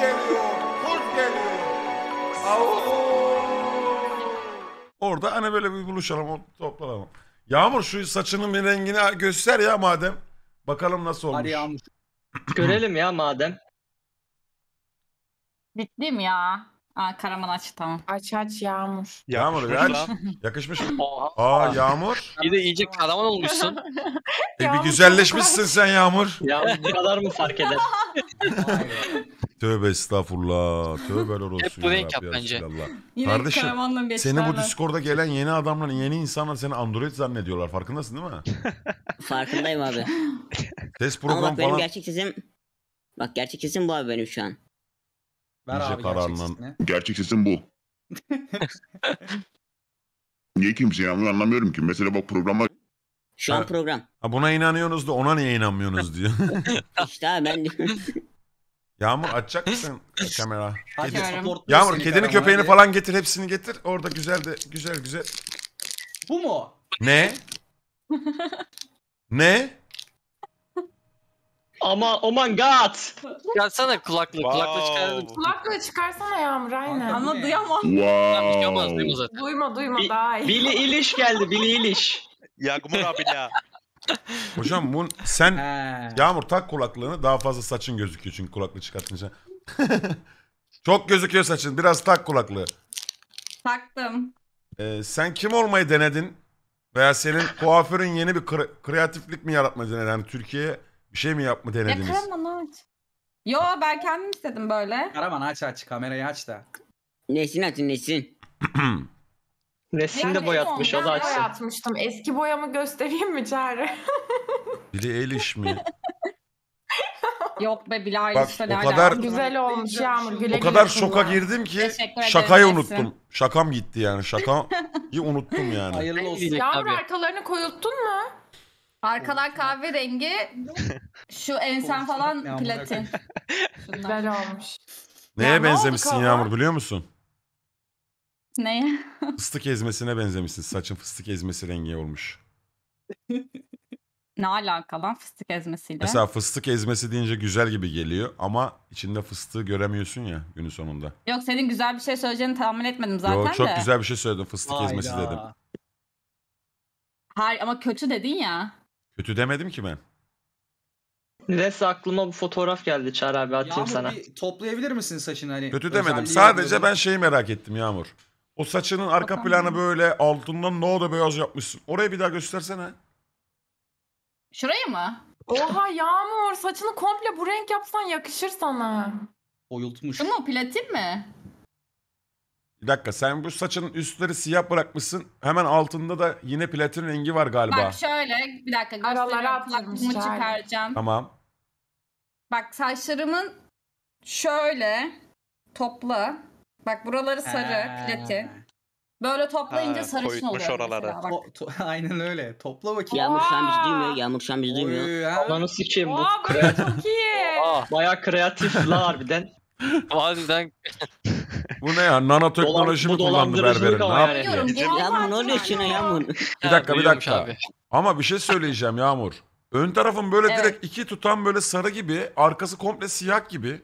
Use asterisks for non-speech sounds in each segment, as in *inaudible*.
geliyor, kurt geliyor. Avuuu. Orada hani böyle bir buluşalım, toplanalım. Yağmur şu saçının bir rengini göster ya madem. Bakalım nasıl olmuş. Hadi Yağmur. Görelim ya madem. Bittim ya. Aa Karaman aç tamam. Aç aç Yağmur. Yağmur Yakışmış aç. Yakışmış mı? *laughs* Oha. Aa Yağmur. *laughs* Bir de iyice karaman olmuşsun. E, bir güzelleşmişsin sen Yağmur. yağmur bu kadar mı fark eder? *laughs* Tövbe estağfurullah. tövbe olsun. Hep bu renk yap bence. Resulallah. Kardeşim, Seni bu Discord'a gelen yeni adamlar, yeni insanlar seni Android zannediyorlar. Farkındasın değil mi? Farkındayım abi. Test Ama program bak benim gerçek sesim... Bak gerçek sesim bu abi benim şu an. Ver İyice abi kararlan. gerçek sesini. sesim bu. *laughs* Niye kimse inanmıyor anlamıyorum ki. Mesela bak programa Şu an program. Ha buna inanıyorsunuz da ona niye inanmıyorsunuz diyor. *laughs* İşte ben *laughs* Yağmur açacak mısın kamera? Hadi Kedi- supportluyor Yağmur kedini köpeğini hadi. falan getir hepsini getir. Orada güzel de güzel güzel. Bu mu? Ne? ne? Ama oh my god. Çıkarsana kulaklık. Wow. Kulaklığı çıkardın. Kulaklığı çıkarsana Yağmur aynen. Ama ee, duyamam. Wow. Şey şey duyamaz, duyma zaten. Duyma duyma Bi- daha iyi. Billy Ilish geldi Billy Ilish. Yağmur abi ya. *laughs* Hocam bun sen He. Yağmur tak kulaklığını daha fazla saçın gözüküyor çünkü kulaklığı çıkartınca. *laughs* Çok gözüküyor saçın. Biraz tak kulaklığı. Taktım. Ee, sen kim olmayı denedin? Veya senin kuaförün yeni bir kre- kreatiflik mi yaratmayı denedi? Yani Türkiye'ye bir şey mi yapma Ya karaman aç. Yo ben kendim istedim böyle. Karaman aç aç kamerayı aç da. Nesin açın nesin? Nesin *clears throat* de şey boyatmış o da Ben açsın. boyatmıştım. Eski boyamı göstereyim mi Çağrı? *laughs* Bili el iş mi? *laughs* Yok be bili Bak, işte o kadar- Güzel olmuş Yağmur. Şey. O kadar şoka girdim ki şakayı unuttum. Şakam gitti yani. Şakayı unuttum yani. Hayırlı olsun. Yağmur Abi. arkalarını koyulttun mu? Arkalar kahve rengi. Şu ensen falan platin. Şunlar. Güzel olmuş. Neye Ya benzemişsin kafa? Yağmur biliyor musun? Neye? *laughs* Fıstık ezmesine benzemişsin. Saçın fıstık ezmesi rengi olmuş. Ne alaka lan fıstık ezmesiyle? Mesela fıstık ezmesi deyince güzel gibi geliyor ama içinde fıstığı göremiyorsun ya günün sonunda. Yok senin güzel bir şey söyleyeceğini tahmin etmedim zaten Yo, çok de. güzel bir şey söyledim fıstık ezmesi dedim. Hayda. Hayır ama kötü dedin ya. Kötü demedim ki ben. Nedense aklıma bu fotoğraf geldi Çağrı abi atayım Yağmur sana. bir toplayabilir misin saçını hani? Kötü demedim. Sadece yapıyorum. ben şeyi merak ettim Yağmur. O saçının arka Bakalım. planı böyle altından no da beyaz yapmışsın. Orayı bir daha göstersene. Şurayı mı? Oha Yağmur saçını komple bu renk yapsan yakışır sana. Oyultmuş. Şu mu platin mi? Bir dakika sen bu saçın üstleri siyah bırakmışsın. Hemen altında da yine platin rengi var galiba. Bak şöyle bir dakika Aralara gösteriyorum. atlamış çıkaracağım. Tamam. Bak saçlarımın şöyle toplu. Bak buraları sarı, He. platin. Böyle toplayınca Ha, sarışın koyutmuş oluyor. mesela bak. To- to- *laughs* aynen öyle. Topla bakayım. Yağmur sen bizi duymuyor. Yağmur sen bizi duymuyor. Oy, ha. Ananı bu. Oha bu kreatif. çok iyi. *laughs* Baya kreatif la harbiden. Harbiden bu ne ya? Nanoteknoloji mi Dolan- bu kullandı berberin? Ne ama yani. Bilmiyorum, Bizim- genel Yağmur ne farkı oluyor var Yağmur? bir dakika bir dakika. abi. Ama bir şey söyleyeceğim Yağmur. Ön tarafın böyle Evet. direkt iki tutan böyle sarı gibi, arkası komple siyah gibi.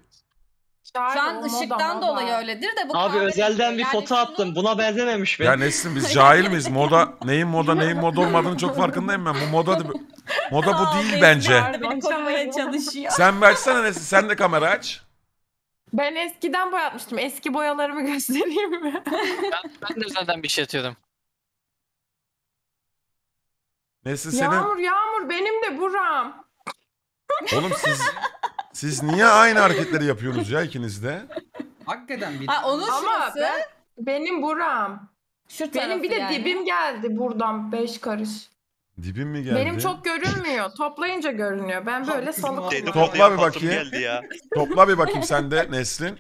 Şu an ışıktan dolayı öyledir de bu Abi özelden bir Yani foto attım. Buna benzememiş be. Ya Nesin biz cahil miyiz? Moda neyin moda neyin moda olmadığını çok farkındayım ben. Bu moda moda bu değil bence. Beni çalışıyor. Sen bir açsana Nesin. Sen de kamera aç. Ben eskiden boyatmıştım. Eski boyalarımı *laughs* göstereyim mi? Ben, ben de zaten bir şey atıyordum. Nesin Yağmur senin? yağmur benim de buram. Oğlum siz siz niye aynı hareketleri yapıyorsunuz ya ikiniz de? Hakikaten bir... Ha onun Ama ben- Benim buram. Şu Benim bir de yani. dibim geldi buradan beş karış. Dibim mi geldi? Benim çok görünmüyor. Toplayınca görünüyor. Ben böyle salık. Topla bir bakayım. Geldi ya. Topla bir bakayım sen de Neslin.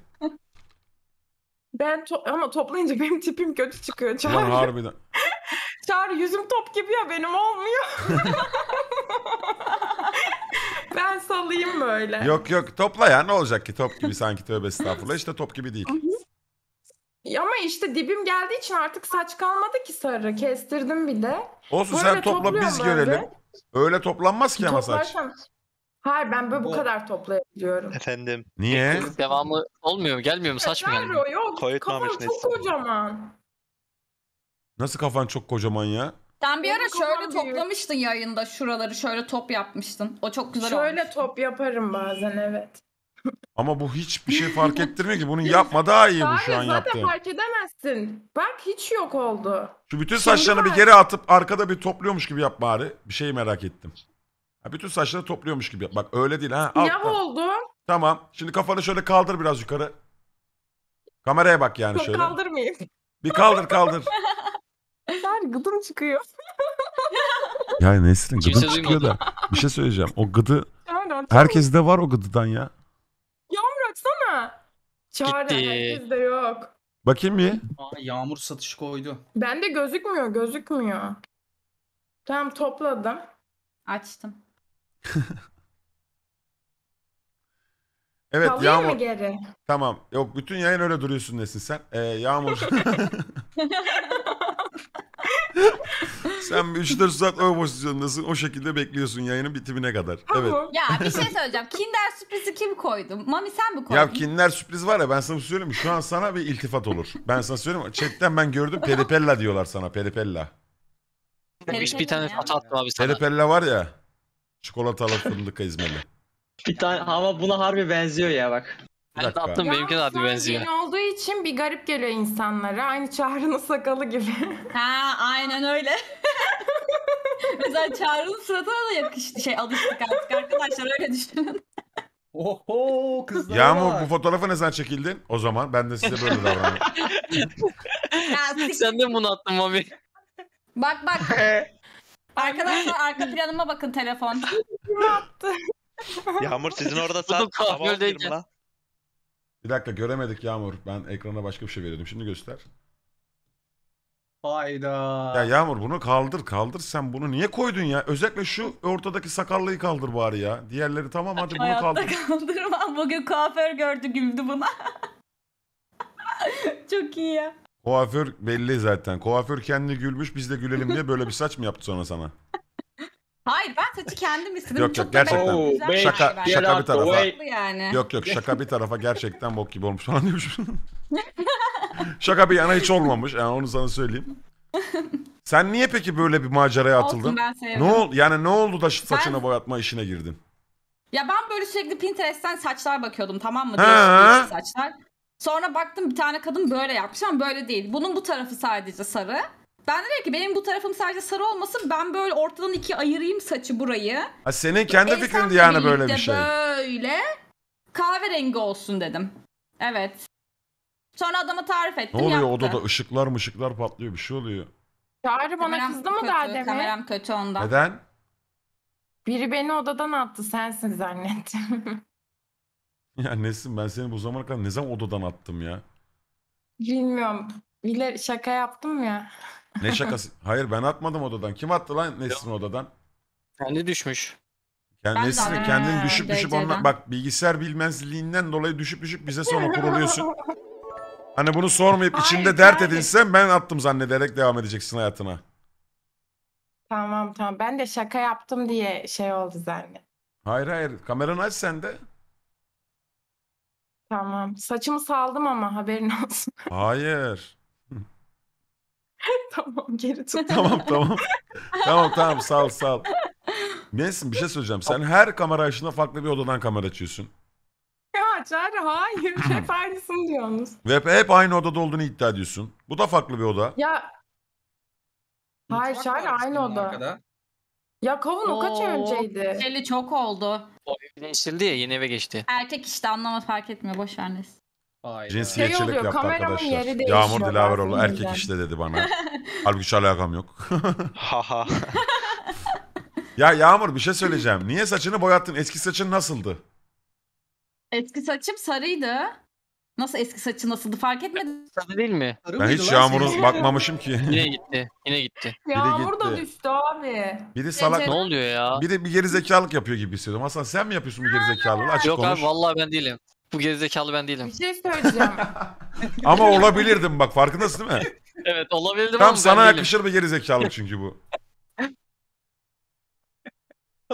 Ben to ama toplayınca benim tipim kötü çıkıyor Çağrı. Lan harbiden. *laughs* Çağrı yüzüm top gibi ya benim olmuyor. *laughs* ben salayım böyle. Yok yok topla ya ne olacak ki top gibi sanki tövbe estağfurullah işte top gibi değil. Ama işte dibim geldiği için artık saç kalmadı ki sarı. Kestirdim bir de. Olsun Böyle sen topla biz topluyorum görelim. Öyle toplanmaz ki ama saç. Toplarsam... Hayır ben böyle bu, Bu- kadar toplayabiliyorum. Efendim. Niye? Bunun Devamı olmuyor mu? Gelmiyor mu? Saç mı gelmiyor? Hayır o yok. Kafam çok kocaman. Nasıl kafan çok kocaman ya? Sen bir ara şöyle toplamıştın yayında şuraları şöyle top yapmıştın. O çok güzel olmuş. Şöyle top yaparım bazen evet. Ama bu hiçbir şey fark *laughs* ettirmiyor ki. Bunun yapma daha iyi bu şu an Hayır, zaten fark edemezsin. Bak hiç yok oldu. Şu bütün saçlarını bir geri atıp arkada bir topluyormuş gibi yap bari. Bir şeyi merak ettim. Ha, bütün saçları topluyormuş gibi yap. Bak öyle değil ha. Al, Yav al. oldu. Tamam. Şimdi kafanı şöyle kaldır biraz yukarı. Kameraya bak yani şöyle. kaldırmayayım. Bir kaldır kaldır. *laughs* Ben gıdım çıkıyor. ya Nesrin Kimse gıdım çıkıyor da. Bir şey söyleyeceğim. O gıdı Herkes de var o gıdıdan ya. Çağrı Gitti. herkes de yok. Bakayım bir. Aa, yağmur satışı koydu. Ben de gözükmüyor gözükmüyor. Tamam topladım. Açtım. *laughs* Evet Kalıyor mu geri? Tamam. Yok bütün yayın öyle duruyorsun nesin sen. Ee, yağmur. *laughs* *laughs* Sen bir 3-4 saat o pozisyondasın. O şekilde bekliyorsun yayının bitimine kadar. Evet. Ya bir şey söyleyeceğim. Kinder sürprizi kim koydu? Mami sen mi koydun? Ya Kinder sürpriz var ya ben sana söylüyorum Şu an sana bir iltifat olur. Ben sana söylüyorum. mi? Chatten ben gördüm. Peripella diyorlar sana. Peripella. Üç bir tane foto abi sana. Peripella var ya. Çikolatalı fındık ezmeli. Bir tane ama buna harbi benziyor ya bak. Ben de attım benimki de hadi benziyor. Yeni olduğu için bir garip geliyor insanlara. Aynı Çağrı'nın sakalı gibi. ha aynen öyle. *laughs* Mesela Çağrı'nın suratına da yakıştı. Şey alıştık artık arkadaşlar öyle düşünün. Oho kızlar. Yağmur bu fotoğrafı ne zaman çekildin? O zaman ben de size böyle davranıyorum. *laughs* *laughs* Sen de bunu attın Mami. Bak bak. Arkadaşlar arka planıma bakın telefon. Yağmur sizin orada saat sabah 11 mi lan? Bir dakika göremedik Yağmur. Ben ekrana başka bir şey veriyordum. Şimdi göster. Hayda. Ya Yağmur bunu kaldır kaldır sen bunu niye koydun ya? Özellikle şu ortadaki sakallıyı kaldır bari ya. Diğerleri tamam hadi bunu Hayatta kaldır. *laughs* kaldırmam. Bugün kuaför gördü güldü buna. *laughs* Çok iyi ya. Kuaför belli zaten. Kuaför kendi gülmüş biz de gülelim diye böyle bir saç mı yaptı sonra sana? Hayır ben saçı kendim istedim. Yok yok gerçekten. Oo, oh, şey şaka Hayır, şaka bir tarafa. Yok yok şaka bir tarafa gerçekten bok gibi olmuş falan demiş. *laughs* şaka bir yana hiç olmamış. Yani onu sana söyleyeyim. Sen niye peki böyle bir maceraya Olsun, atıldın? ben Ne ol yani ne oldu da şu saçına Ben- boyatma işine girdin? Ya ben böyle sürekli Pinterest'ten saçlar bakıyordum tamam mı? He. Değişik saçlar. Sonra baktım bir tane kadın böyle yapmış ama böyle değil. Bunun bu tarafı sadece sarı. Ben de dedim ki benim bu tarafım sadece sarı olmasın. Ben böyle ortadan iki ayırayım saçı burayı. Ha senin kendi Ensemble fikrindi yani böyle bir şey. Böyle kahverengi olsun dedim. Evet. Sonra adamı tarif ettim Ne oluyor yaptı. odada ışıklar mışıklar patlıyor bir şey oluyor. Çağrı bana Kameram kızdı mı daha kötü, demin? Kameram kötü ondan. Neden? Biri beni odadan attı sensin zannettim. *laughs* Ya Nesin ben seni bu zamana kadar ne zaman odadan attım ya? Bilmiyorum. Bile şaka yaptım ya. Ne *laughs* şakası? Hayır ben atmadım odadan. Kim attı lan Nesrin odadan? Kendi düşmüş. Yani Ben de Nesrin kendini düşüp düşüp ondan... DC'den. Bak bilgisayar bilmezliğinden dolayı düşüp düşüp bize sonra kuruluyorsun. Hani bunu sormayıp Hayır, içinde dert yani. edinsen ben attım zannederek devam edeceksin hayatına. Tamam tamam. Ben de şaka yaptım diye şey oldu zannet. Hayır hayır kameranı aç sen de. Tamam. Saçımı saldım ama haberin olsun. Hayır. *laughs* tamam geri tut. *laughs* tamam tamam. tamam tamam sağ ol sağ ol. Nesin bir şey söyleyeceğim. Sen her kamera açtığında farklı bir odadan kamera açıyorsun. Ya açar hayır *clears throat* hep aynısını diyorsunuz. Ve hep, hep aynı odada olduğunu iddia ediyorsun. Bu da farklı bir oda. Ya hayır Mutfak aynı oda. arkada. Ya kavun o kaç Oo, önceydi? Jelly çok oldu. O evleşildi ya yeni eve geçti. Erkek işte anlamaz fark etmiyor boş ver neyse. Hayda. Cinsiyetçilik Şey yaptı arkadaşlar. yeri Yağmur Dilaveroğlu erkek işte dedi bana. *laughs* Halbuki hiç alakam yok. Haha. *laughs* *laughs* ya Yağmur bir şey söyleyeceğim. Niye saçını boyattın? Eski saçın nasıldı? Eski saçım sarıydı. Nasıl eski saçı nasıldı fark etmedin? Sarı değil mi? Sarı Ben hiç lan bakmamışım ki. Yine gitti. Yine gitti. Yağmur da düştü abi. bir de salak... Ne oluyor ya? Bir de bir geri yapıyor gibi hissediyorum. Aslan sen mi yapıyorsun bu geri Açık Yok konuş. abi vallahi ben değilim. Bu gerizekalı ben değilim. Bir şey söyleyeceğim. *laughs* Ama olabilirdim bak farkındasın değil mi? Evet olabilirdim Tam ama sana ben değilim. yakışır bir gerizekalı çünkü bu.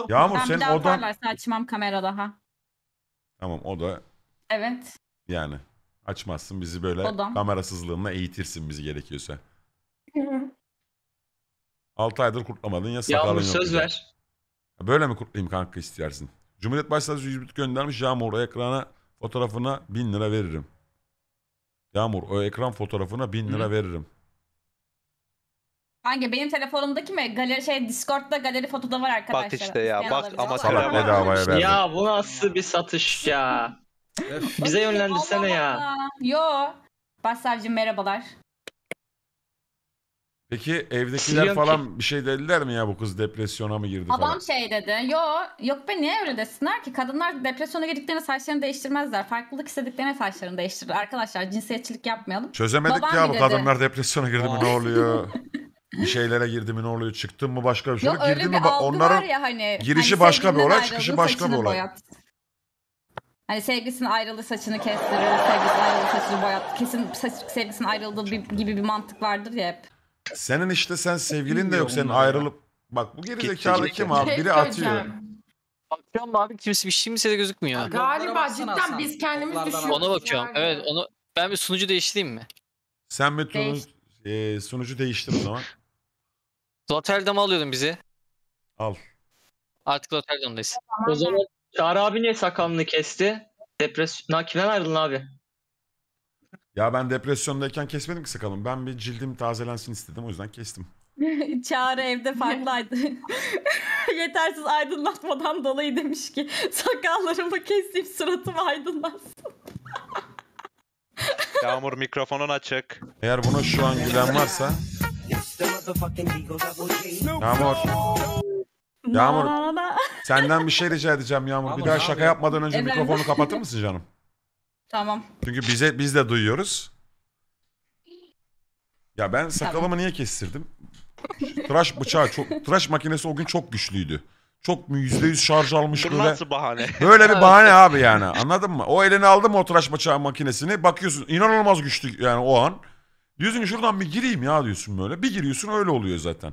Yağmur sen bir odan... parlarsa açmam kamera daha. Tamam o da Evet. yani açmazsın bizi böyle Odam. kamerasızlığınla eğitirsin bizi gerekiyorsa. 6 *laughs* aydır kurtlamadın ya sakalın Yağmur yok. söz ver. Böyle mi kurtlayayım kanka istersin? Cumhuriyet Başsavcısı 100 bit göndermiş Yağmur oraya ekrana Fotoğrafına bin lira veririm. Yağmur o ekran fotoğrafına bin lira veririm. Hangi benim telefonumdaki mi? Galeri şey Discord'da galeri fotoda var arkadaşlar. Bak işte ya, bak ama Salak Selam. bedavaya verdim. Ya bu nasıl bir satış ya? *laughs* Bize yönlendirsene ya. Yo. Başsavcım merhabalar. Peki evdekiler Yok ki. falan bir şey dediler mi ya bu kız depresyona mı girdi falan? Babam şey dedi. Yo yok be niye öyle desinler ki? Kadınlar depresyona girdiklerinde saçlarını değiştirmezler. Farklılık istediklerine saçlarını değiştirir. Arkadaşlar cinsiyetçilik yapmayalım. Çözemedik Babam ya bu dedi. kadınlar depresyona girdi mi ne oluyor? *laughs* bir şeylere girdi mi ne oluyor? Çıktın mı başka bir şey? Yok oluyor? öyle girdi bir mi? algı Onların var ya hani. hani girişi hani başka bir sevgilinden olay, çıkışı başka bir saçını olay. boyat. Hani sevgilisinin ayrıldı saçını kestirir, sevgilisinin ayrıldı saçını boyat. Kesin saç, sevgilisinin ayrıldığı bir- gibi bir mantık vardır ya hep. Senin işte sen sevgilin de yok senin ayrılıp. Bak bu gerizekalı Gitti, kim gitti. abi? Biri şey atıyor. Bakıyorum abi kimse bir kimse de gözükmüyor. Aga. Galiba cidden biz kendimiz düşünüyoruz. Ona bakıyorum. yani. Evet onu ben bir sunucu değiştireyim mi? Sen Metin'in Değiş- e, sunucu değiştir o zaman. Rotterdam'ı alıyordun bizi. Al. Artık Rotterdam'dayız. O zaman Çağrı abi niye sakalını kesti? Depresyon... Na kimden ayrıldın abi? Ya ben depresyondayken kesmedim ki sakalımı. Ben bir cildim tazelensin istedim o yüzden kestim. *laughs* Çağrı evde farklıydı. *laughs* Yetersiz aydınlatmadan dolayı demiş ki sakallarımı keseyim suratım aydınlatsın. *laughs* Yağmur mikrofonun açık. Eğer buna şu an gülen varsa... Yağmur. Yağmur. Senden bir şey rica edeceğim Yağmur. Bir daha şaka yapmadan önce mikrofonu kapatır mısın canım? Tamam. Çünkü bize biz de duyuyoruz. Ya ben sakalımı niye kestirdim? Tıraş bıçağı çok tıraş makinesi o gün çok güçlüydü. Çok mu yüzde yüz şarj almış Bu böyle. nasıl bahane? Böyle bir bahane abi yani anladın mı? O elini aldı mı o tıraş bıçağı makinesini bakıyorsun inanılmaz güçlü yani o an. Diyorsun ki şuradan bir gireyim ya diyorsun böyle. Bir giriyorsun öyle oluyor zaten.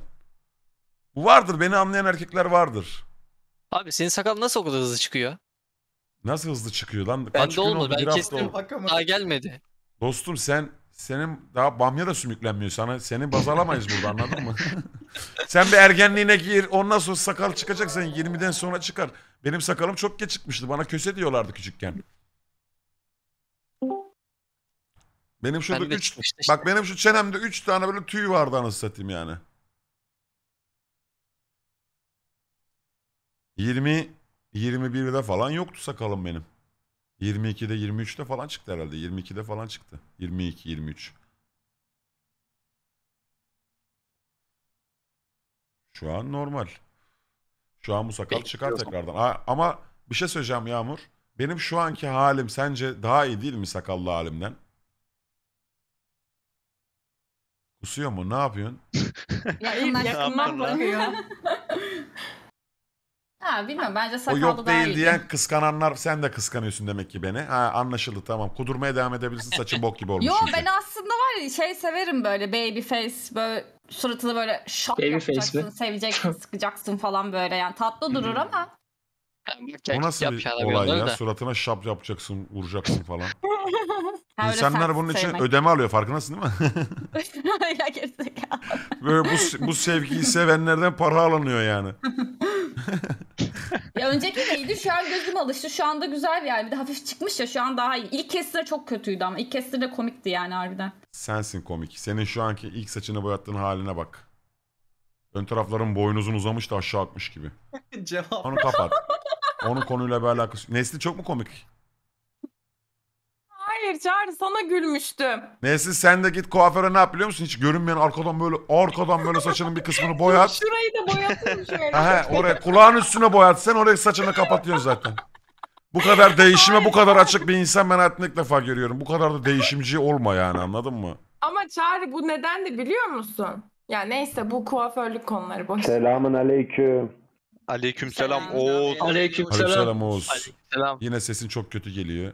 Bu vardır beni anlayan erkekler vardır. Abi senin sakal nasıl o kadar hızlı çıkıyor? Nasıl hızlı çıkıyor lan? Kaç Bende gün olmadı. oldu? Ben Bir kestim. oldu. Daha gelmedi. Dostum sen senin daha bamya da sümüklenmiyor sana. Seni baz alamayız burada anladın mı? *laughs* sen bir ergenliğine gir. Ondan sonra sakal çıkacak senin 20'den sonra çıkar. Benim sakalım çok geç çıkmıştı. Bana köse diyorlardı küçükken. Benim şurada Ben de işte. bak benim şu çenemde 3 tane böyle tüy vardı anasını satayım yani. 20 21'de falan yoktu sakalım benim. 22'de 23'te falan çıktı herhalde. 22'de falan çıktı. 22 23. Şu an normal. Şu an bu sakal çıkar tekrardan. Ha, ama bir şey söyleyeceğim Yağmur. Benim şu anki halim sence daha iyi değil mi sakallı halimden? Kusuyor mu? Ne yapıyorsun? Yakından Yakından bakıyor. Ha bilmiyorum, bence O yok daha değil iyi. diyen kıskananlar sen de kıskanıyorsun demek ki beni. Ha anlaşıldı tamam. Kudurmaya devam edebilirsin saçın bok gibi olmuş Yo ben aslında var ya şey severim böyle baby face böyle suratını böyle şap Baby face mi? seveceksin, *laughs* sıkacaksın falan böyle yani tatlı durur ama bu nasıl bir olay ya? Suratına şap yapacaksın, vuracaksın falan. *laughs* İnsanlar bunun için sevmek. ödeme alıyor farkındasın değil mi? *laughs* *laughs* Böyle bu, bu sevgiyi sevenlerden para alınıyor yani. Ya önceki neydi? şu an gözüm alıştı. Şu anda güzel yani. Bir de hafif çıkmış ya şu an daha iyi. İlk kestir çok kötüydü ama ilk kestir de komikti yani harbiden. Sensin komik. Senin şu anki ilk saçını boyattığın haline bak. Ön tarafların boynuzun uzamış da aşağı akmış gibi. Cevap. Onu kapat. Onun konuyla bir alakası. Nesli çok mu komik? Hayır Çağrı sana gülmüştüm. Nesli sen de git kuaföre ne yap biliyor musun? Hiç görünmeyen arkadan böyle arkadan böyle saçının bir kısmını boyat. Şurayı da boyatın şöyle. He, oraya kulağın üstüne boyat. Sen oraya saçını kapatıyorsun zaten. Bu kadar değişime bu kadar açık bir insan ben hayatımda ilk defa görüyorum. Bu kadar da değişimci olma yani anladın mı? Ama Çağrı bu neden de biliyor musun? Ya neyse bu kuaförlük konuları boş. Selamun aleyküm. Aleykümselam Oğuz. Aleykümselam. Aleykümselam Oğuz. Aleykümselam. Yine sesin çok kötü geliyor.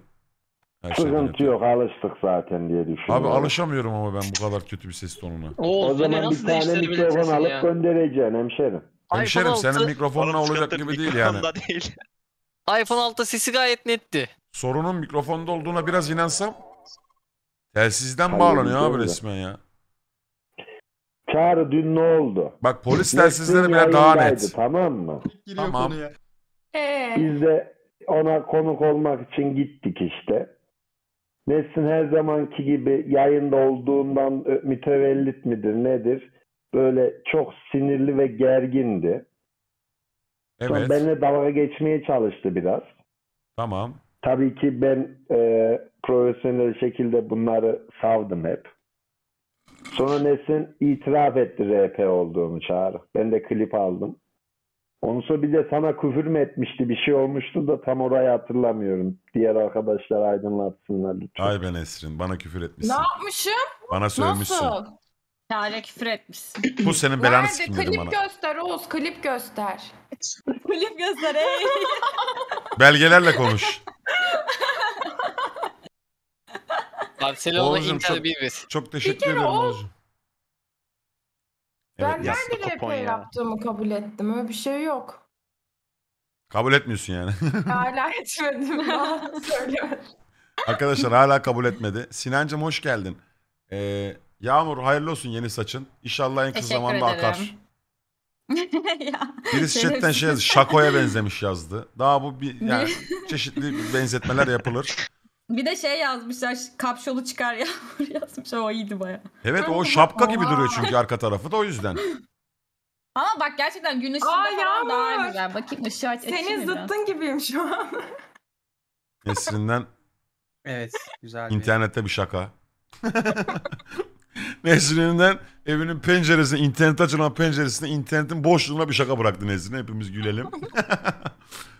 Her Sıkıntı yok alıştık zaten diye düşünüyorum. Abi alışamıyorum ama ben bu kadar kötü bir ses tonuna. Oğuz, o zaman bir tane mikrofon alıp ya. göndereceksin hemşerim. Hemşerim senin 6. mikrofonuna olacak gibi değil yani. Değil. *laughs* iPhone 6 sesi gayet netti. Sorunun mikrofonda olduğuna biraz inansam telsizden bağlanıyor abi resmen ya. Çağrı dün ne oldu? Bak polisler telsizleri bile daha net. Tamam mı? Giriyor Tamam. Ee, Biz de ona konuk olmak için gittik işte. Nesin her zamanki gibi yayında olduğundan ö- mütevellit midir nedir? Böyle çok sinirli ve gergindi. Sonra Evet. benimle dalga geçmeye çalıştı biraz. Tamam. Tabii ki ben e, profesyonel şekilde bunları savdım hep. Sonra Nesin itiraf etti RP olduğunu çağrı. Ben de klip aldım. Onu sonra bir de sana küfür mü etmişti bir şey olmuştu da tam orayı hatırlamıyorum. Diğer arkadaşlar aydınlatsınlar lütfen. Ay ben Esrin bana küfür etmişsin. Ne yapmışım? Bana söylemişsin. Nasıl? Lale küfür etmişsin. Bu senin belanı sikim dedim klip göster Oğuz klip göster. klip göster ey. Belgelerle konuş. Barcelona Oğuzcum, Inter çok, 1-1. Çok teşekkür kere ederim o- Oğuzcum. Ben Evet, yassı nerede LP kopon ya. yaptığımı kabul ettim. Öyle bir şey yok. Kabul etmiyorsun yani. *laughs* Hala etmedim. Daha *laughs* söylemedim. Arkadaşlar hala kabul etmedi. Sinancım hoş geldin. Ee, Yağmur hayırlı olsun yeni saçın. İnşallah en kısa zamanda ederim. akar. *laughs* ya. Birisi chatten şey yazdı. Şakoya benzemiş yazdı. Daha bu bir yani çeşitli benzetmeler yapılır. Bir de şey yazmışlar kapşolu çıkar *laughs* ya yazmış o iyiydi baya. Evet o *laughs* şapka gibi duruyor çünkü arka tarafı da o yüzden. *laughs* Ama bak gerçekten gün ışığında Aa, falan daha yağmur. güzel. Bakayım ışığı aç. Senin açayım biraz. zıttın gibiyim şu an. Nesrin'den Evet güzel. İnternette bir şaka. Nesrin'den evinin penceresine, internet açılan penceresine, internetin boşluğuna bir şaka bıraktı Nesrin. Hepimiz gülelim.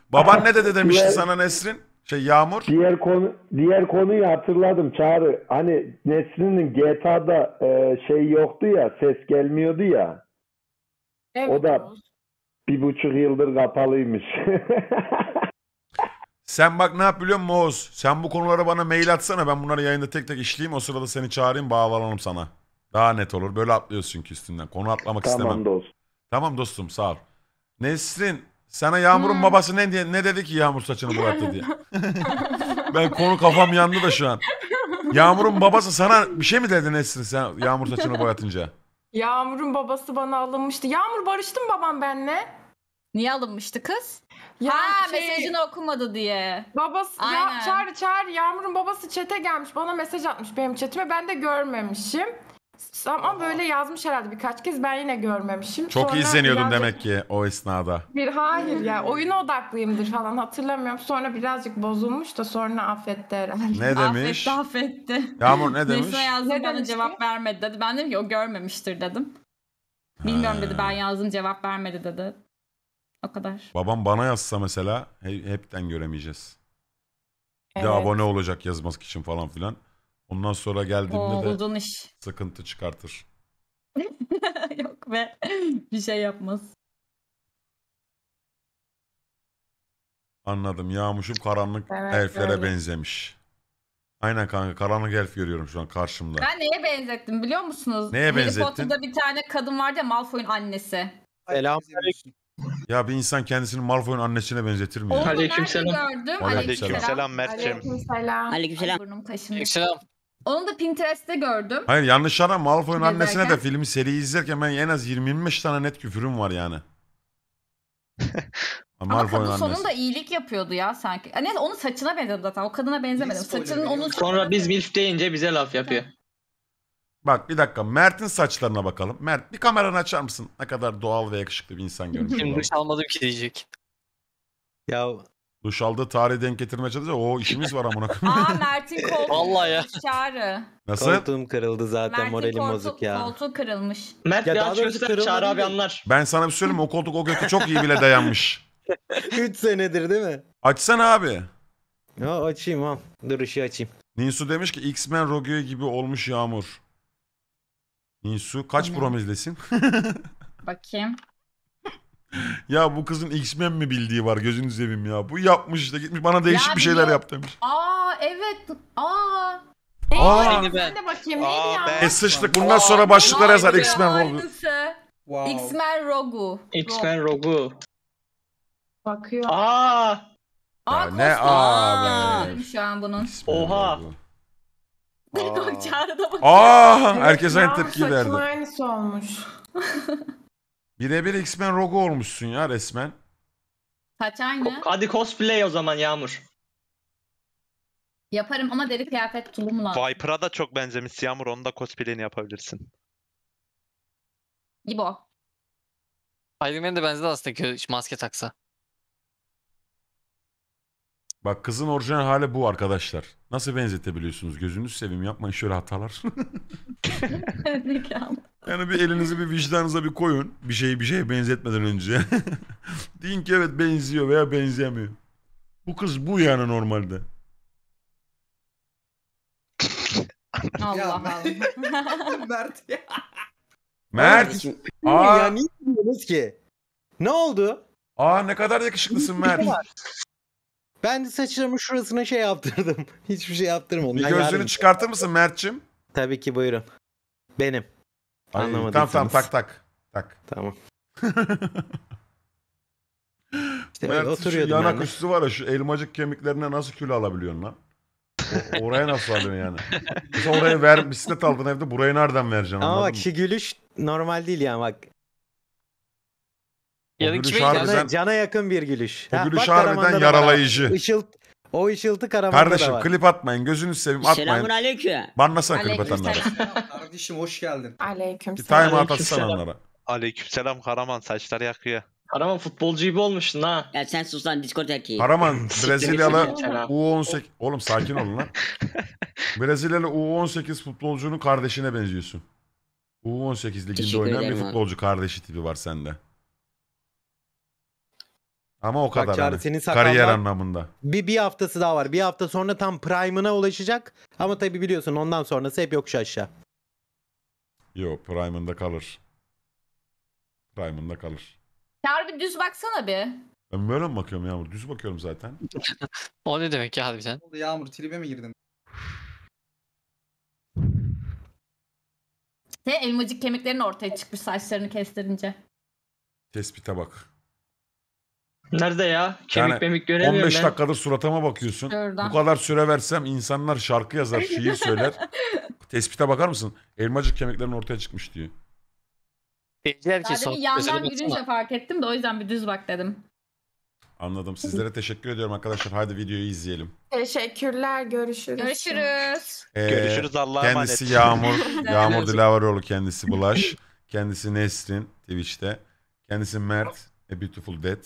Baban ne dedi demişti sana Nesrin? Şey Yağmur? Diğer konu diğer konuyu hatırladım Çağrı. Hani Nesrin'in GTA'da e, şey yoktu ya, ses gelmiyordu ya. Evet. O da bir buçuk yıldır kapalıymış. *laughs* Sen bak ne yap biliyor musun Moğuz? Sen bu konulara bana mail atsana. Ben bunları yayında tek tek işleyeyim. O sırada seni çağırayım bağlanalım sana. Daha net olur. Böyle atlıyorsun ki üstünden. Konu atlamak tamam, istemem. Tamam dost. Tamam dostum sağ ol. Nesrin sana Yağmur'un hmm. babası ne, ne dedi ki Yağmur saçını boyattı diye. *laughs* ben konu kafam yandı da şu an. Yağmur'un babası sana bir şey mi dedi Nesrin sen Yağmur saçını boyatınca? Yağmur'un babası bana alınmıştı. Yağmur barıştı mı babam benle? Niye alınmıştı kız? Ya ha şey, mesajını okumadı diye. Babası ya çağır çağır Yağmur'un babası çete gelmiş bana mesaj atmış benim çetime ben de görmemişim. Ama Aha. böyle yazmış herhalde birkaç kez ben yine görmemişim. Çok Sonra izleniyordun birazcık... demek ki o esnada. Bir hayır ya oyuna odaklıyımdır falan hatırlamıyorum. Sonra birazcık bozulmuş da sonra affetti herhalde. Ne demiş? Affetti affetti. Yağmur ne demiş? Nesra yazdım ne bana cevap vermedi dedi. Ben dedim ki o görmemiştir dedim. Bilmiyorum dedi ben yazdım cevap vermedi dedi. O kadar. Babam bana yazsa mesela he, hepten göremeyeceğiz. Bir de abone olacak yazmak için falan filan. Ondan sonra geldiğimde de iş. sıkıntı çıkartır. *laughs* Yok be. Bir şey yapmaz. Anladım. Yağmuşum karanlık Evet, elflere öyle. benzemiş. Aynen kanka karanlık elf görüyorum şu an karşımda. Ben neye benzettim biliyor musunuz? Neye benzettin? Harry Potter'da bir tane kadın vardı ya Malfoy'un annesi. Selamünaleyküm. Ya bir insan kendisini Malfoy'un annesine benzetir mi Onu ya? nerede Aleykümselam. gördüm? Aleykümselam. Aleykümselam Mert'ciğim. Aleykümselam. Aleykümselam. Ay, Burnum Selam. Onu da Pinterest'te gördüm. Hayır yanlış ara Malfoy'un Şimdi annesine de filmi seriyi izlerken ben en az 25 tane net küfürüm var yani. *laughs* Ama kadın annesi. sonunda iyilik yapıyordu ya sanki. Ha, e, Neyse onun saçına benzedim zaten. O kadına benzemedim. Saçının onun Sonra biz milf deyince bize laf yapıyor. Bak bir dakika Mert'in saçlarına bakalım. Mert bir kameranı açar mısın? Ne kadar doğal ve yakışıklı bir insan görmüş. Şimdi duş almadım ki diyecek. Ya Duş aldı tarihi denk getirmeye çalışacak. O işimiz var amına koyayım. Aa Mert'in koltuğu *laughs* Vallahi ya. çağrı. Nasıl? Koltuğum kırıldı zaten moralim koltuğu, bozuk ya. koltuğu kırılmış. Mert Ya ya, daha ya doğrusu göster Çağrı abi anlar. Ben sana bir şey söyleyeyim mi? o koltuk o götü çok iyi bile dayanmış. 3 *laughs* senedir değil mi? Açsana abi. Ya açayım ha. Dur ışığı açayım. Ninsu demiş ki X-Men Rogue gibi olmuş Yağmur. Ninsu kaç promildesin? *laughs* Bakayım ya bu kızın X-Men mi bildiği var gözünü seveyim ya. Bu yapmış işte gitmiş bana değişik bir şeyler biliyor- yap demiş. Aa evet. Aa. Neydi? Aa. Beni ben. Ben de bakayım neydi Aa, ya? E sıçtık bundan sonra başlıklar yazar X-Men rolü. Wow. X-Men Rogu. X-Men Rogu. Bakıyor. Aa! Ya ne ne aa be. Şu an bunun. Oha. *laughs* Aa. Çağrı da bak. Aa herkes aynı tepki verdi. Saçın aynısı olmuş. *laughs* Birebir X-Men Rogue olmuşsun ya resmen. Kaç aynı? Hadi cosplay o zaman Yağmur. Yaparım ama deri kıyafet tulumla. Viper'a da çok benzemiş Yağmur. Onu da cosplay'ini yapabilirsin. Gibi o. Iron Man de benzedi aslında kö- maske taksa. Bak kızın orijinal hali bu arkadaşlar. Nasıl benzetebiliyorsunuz? Gözünüz seveyim yapmayın şöyle hatalar. *laughs* yani bir elinizi bir vicdanınıza bir koyun. Bir şeyi bir şeye benzetmeden önce. *laughs* Deyin ki evet benziyor veya benzemiyor. Bu kız bu yani normalde. *laughs* Allah Allah. Mert ya. Mert. Aa, Ya niye bilmiyorsunuz ki? Ne oldu? aa ne kadar yakışıklısın Mert. Ben de saçlarımı şurasına şey yaptırdım. *laughs* Hiçbir şey yaptırmadım. Bir Ben gözlüğünü yarın- çıkartır mısın Mert'cim? Tabii ki buyurun. Benim. Anlamadım. Tamam tamam tak tak. Tak. Tamam. *laughs* işte öyle Mert'in şu yanak üstü var ya şu elmacık kemiklerine nasıl kilo alabiliyorsun lan? O- oraya nasıl alıyorsun yani? Mesela oraya ver bisiklet aldın evde burayı nereden vereceksin Ama anladın bak mı? şu gülüş normal değil yani bak. Ya da kime harbiden, cana, cana yakın bir gülüş. O gülüş ha, harbiden yaralayıcı. Işılt, o ışıltı karamanda Kardeşim da klip atmayın. Gözünü seveyim atmayın. Selamun aleyküm. Banlasana klip atanlara. Kardeşim hoş geldin. Aleyküm selam. Bir time out onlara. Aleyküm selam Karaman saçlar yakıyor. Karaman futbolcu gibi olmuşsun ha. Ya sen sus lan Discord erkeği. Karaman *laughs* Brezilyalı U18... Oğlum sakin olun lan. *laughs* Brezilyalı U18 futbolcunun kardeşine benziyorsun. U18 liginde oynayan bir futbolcu kardeşi tipi var sende. Ama o kadar. Çağrı, hani. Kariyer anlamında. Bir, bir haftası daha var. Bir hafta sonra tam prime'ına ulaşacak. Ama tabi biliyorsun ondan sonrası hep yokuş aşağı. Yo Prime'ında kalır. Prime'ında kalır. Çağrı bir düz baksana bir. Ben böyle mi bakıyorum Yağmur? Düz bakıyorum zaten. *laughs* O ne demek ya harbiden? oldu Yağmur tribe mi girdin? Sen elmacık kemiklerin ortaya çıkmış saçlarını kestirince. Tespite bak. Nerede ya? Kemik Yani memik göremiyorum 15 ben. dakikadır suratıma bakıyorsun. Şuradan. Bu kadar süre versem insanlar şarkı yazar, şiir söyler. *laughs* Tespite bakar mısın? Elmacık kemiklerin ortaya çıkmış diyor. Seyirciler ki Daha demin yandan girince fark ettim de o yüzden bir düz bak dedim. Anladım. Sizlere teşekkür ediyorum arkadaşlar. Haydi videoyu izleyelim. Teşekkürler. Görüşürüz. Görüşürüz. Ee, Görüşürüz Allah'a emanet. Kendisi Yağmur. *laughs* Yağmur Dilavaroğlu kendisi Bulaş. Kendisi Nesrin Twitch'te. Kendisi Mert. A Beautiful Dead.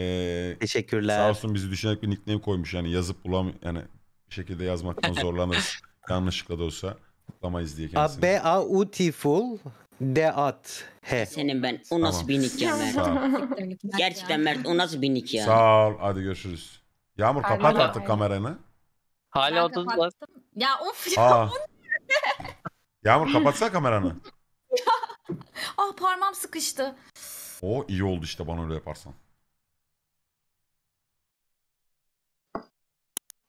Ee, Teşekkürler. Sağ olsun bizi düşünerek bir nickname koymuş. Yani yazıp bulam yani bir şekilde yazmaktan *laughs* zorlanırız. Yanlışlıkla da olsa bulamayız diye A B A U T F L D A T H. Senin ben. O nasıl Tamam. bir nick ya Mert? *laughs* Gerçekten Mert o nasıl bir nick ya? Sağ ol. Hadi görüşürüz. Yağmur kapat Alo. artık kameranı. Hala Ben Ya of ya. *laughs* Yağmur kapatsa kameranı. Ah parmağım sıkıştı. O iyi oldu işte bana öyle yaparsan.